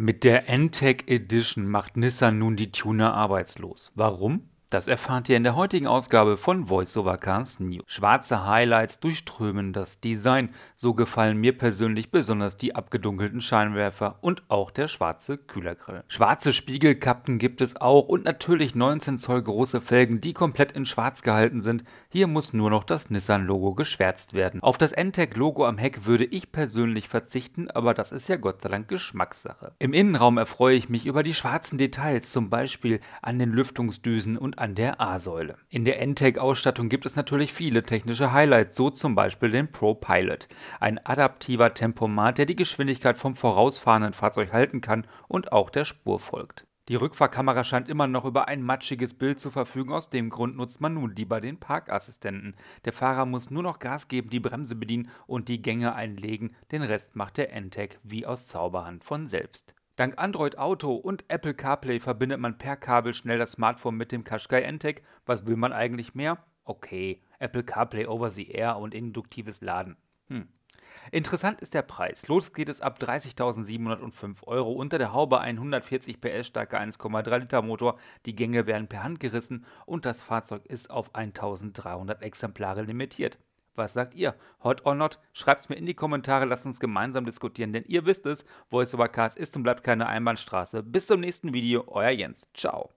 Mit der N-Tech Edition macht Nissan nun die Tuner arbeitslos. Warum? Das erfahrt ihr in der heutigen Ausgabe von VoiceOver VoiceOvercast News. Schwarze Highlights durchströmen das Design. So gefallen mir persönlich besonders die abgedunkelten Scheinwerfer und auch der schwarze Kühlergrill. Schwarze Spiegelkappen gibt es auch und natürlich 19 Zoll große Felgen, die komplett in schwarz gehalten sind. Hier muss nur noch das Nissan-Logo geschwärzt werden. Auf das Entec-Logo am Heck würde ich persönlich verzichten, aber das ist ja Gott sei Dank Geschmackssache. Im Innenraum erfreue ich mich über die schwarzen Details, zum Beispiel an den Lüftungsdüsen und an der A-Säule. In der N-Tech-Ausstattung gibt es natürlich viele technische Highlights, so zum Beispiel den Pro Pilot, ein adaptiver Tempomat, der die Geschwindigkeit vom vorausfahrenden Fahrzeug halten kann und auch der Spur folgt. Die Rückfahrkamera scheint immer noch über ein matschiges Bild zu verfügen, aus dem Grund nutzt man nun lieber den Parkassistenten. Der Fahrer muss nur noch Gas geben, die Bremse bedienen und die Gänge einlegen, den Rest macht der N-Tech wie aus Zauberhand von selbst. Dank Android Auto und Apple CarPlay verbindet man per Kabel schnell das Smartphone mit dem Qashqai Entech. Was will man eigentlich mehr? Okay, Apple CarPlay over the air und induktives Laden. Hm. Interessant ist der Preis. Los geht es ab 30.705 Euro. Unter der Haube ein 140 PS starker 1,3 Liter Motor. Die Gänge werden per Hand gerissen und das Fahrzeug ist auf 1.300 Exemplare limitiert. Was sagt ihr? Hot or not? Schreibt es mir in die Kommentare, lasst uns gemeinsam diskutieren, denn ihr wisst es, VoiceOverCast ist und bleibt keine Einbahnstraße. Bis zum nächsten Video, euer Jens. Ciao.